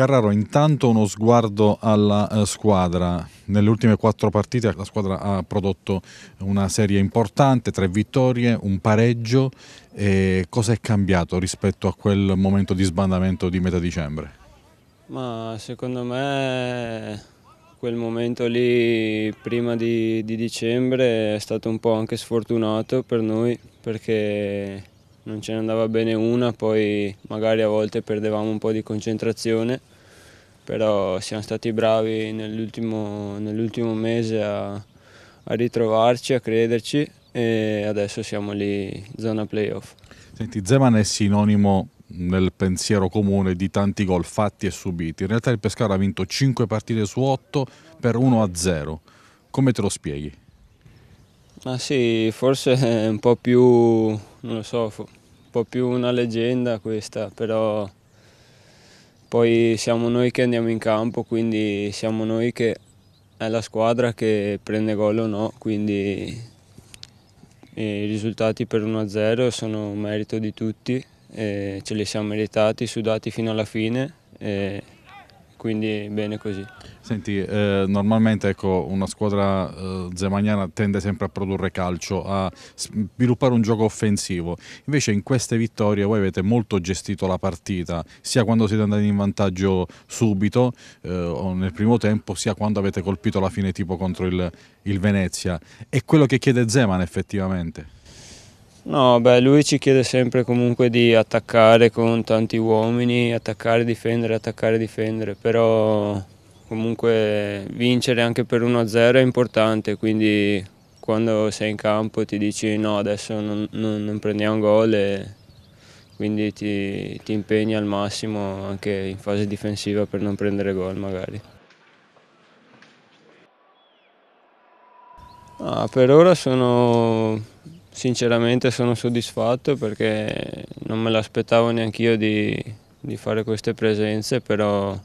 Carraro intanto uno sguardo alla eh, squadra. Nelle ultime quattro partite la squadra ha prodotto una serie importante, tre vittorie, un pareggio. E cosa è cambiato rispetto a quel momento di sbandamento di metà dicembre? Ma secondo me quel momento lì prima di, di dicembre è stato un po' anche sfortunato per noi perché non ce ne andava bene una, poi magari a volte perdevamo un po' di concentrazione, però siamo stati bravi nell'ultimo, nell mese a, a ritrovarci, a crederci e adesso siamo lì zona playoff. Senti, Zeman è sinonimo nel pensiero comune di tanti gol fatti e subiti. In realtà il Pescara ha vinto 5 partite su 8 per 1-0. Come te lo spieghi? Ma sì, forse è un po' più non lo so, un po' più una leggenda questa, però poi siamo noi che andiamo in campo, quindi siamo noi che è la squadra che prende gol o no, quindi i risultati per 1-0 sono un merito di tutti, ce li siamo meritati, sudati fino alla fine, quindi bene così. Senti, eh, normalmente ecco, una squadra eh, zemagnana tende sempre a produrre calcio, a sviluppare un gioco offensivo. Invece in queste vittorie voi avete molto gestito la partita, sia quando siete andati in vantaggio subito eh, o nel primo tempo, sia quando avete colpito la fine tipo contro il, il Venezia. È quello che chiede Zeman effettivamente. No, beh, lui ci chiede sempre comunque di attaccare con tanti uomini, attaccare, difendere, attaccare, difendere, però comunque vincere anche per 1-0 è importante, quindi quando sei in campo ti dici no adesso non, non, non prendiamo gol e quindi ti, ti impegni al massimo anche in fase difensiva per non prendere gol magari. Ah, per ora sono sinceramente sono soddisfatto perché non me l'aspettavo neanche io di, di fare queste presenze, però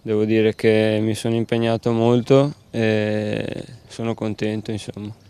Devo dire che mi sono impegnato molto e sono contento insomma.